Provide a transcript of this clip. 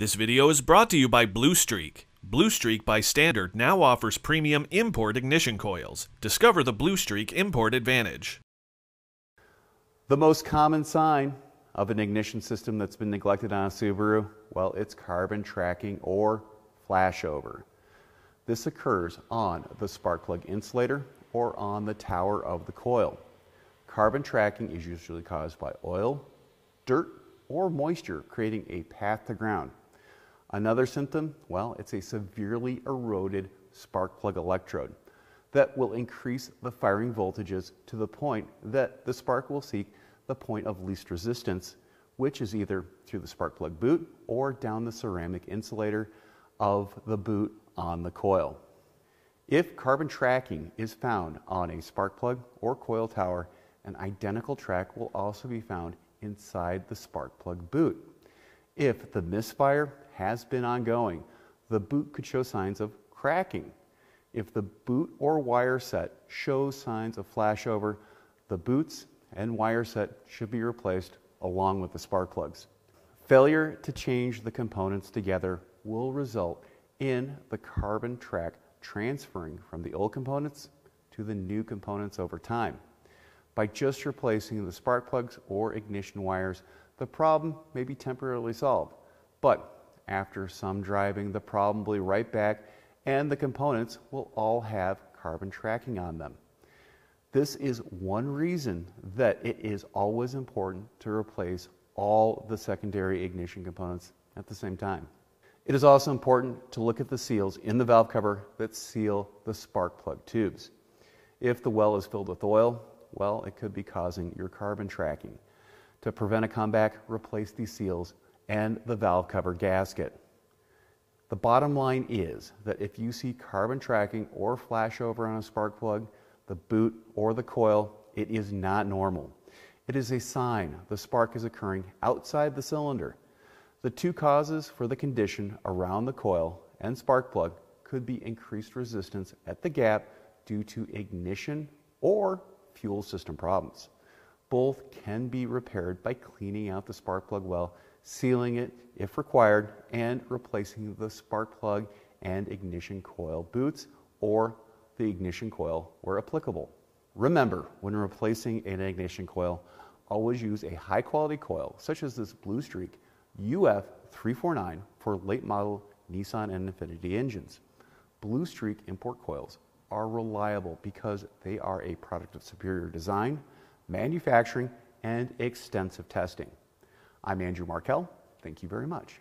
This video is brought to you by Bluestreak. Bluestreak by Standard now offers premium import ignition coils. Discover the Bluestreak import advantage. The most common sign of an ignition system that's been neglected on a Subaru, well, it's carbon tracking or flashover. This occurs on the spark plug insulator or on the tower of the coil. Carbon tracking is usually caused by oil, dirt, or moisture creating a path to ground. Another symptom, well, it's a severely eroded spark plug electrode that will increase the firing voltages to the point that the spark will seek the point of least resistance, which is either through the spark plug boot or down the ceramic insulator of the boot on the coil. If carbon tracking is found on a spark plug or coil tower, an identical track will also be found inside the spark plug boot. If the misfire has been ongoing, the boot could show signs of cracking. If the boot or wire set shows signs of flashover, the boots and wire set should be replaced along with the spark plugs. Failure to change the components together will result in the carbon track transferring from the old components to the new components over time. By just replacing the spark plugs or ignition wires, the problem may be temporarily solved, but after some driving the problem will be right back and the components will all have carbon tracking on them. This is one reason that it is always important to replace all the secondary ignition components at the same time. It is also important to look at the seals in the valve cover that seal the spark plug tubes. If the well is filled with oil, well, it could be causing your carbon tracking. To prevent a comeback, replace these seals and the valve cover gasket. The bottom line is that if you see carbon tracking or flashover on a spark plug, the boot or the coil, it is not normal. It is a sign the spark is occurring outside the cylinder. The two causes for the condition around the coil and spark plug could be increased resistance at the gap due to ignition or fuel system problems. Both can be repaired by cleaning out the spark plug well sealing it if required, and replacing the spark plug and ignition coil boots or the ignition coil where applicable. Remember, when replacing an ignition coil, always use a high quality coil such as this Blue Streak UF349 for late model Nissan and Infiniti engines. Blue Streak import coils are reliable because they are a product of superior design, manufacturing, and extensive testing. I'm Andrew Markell. Thank you very much.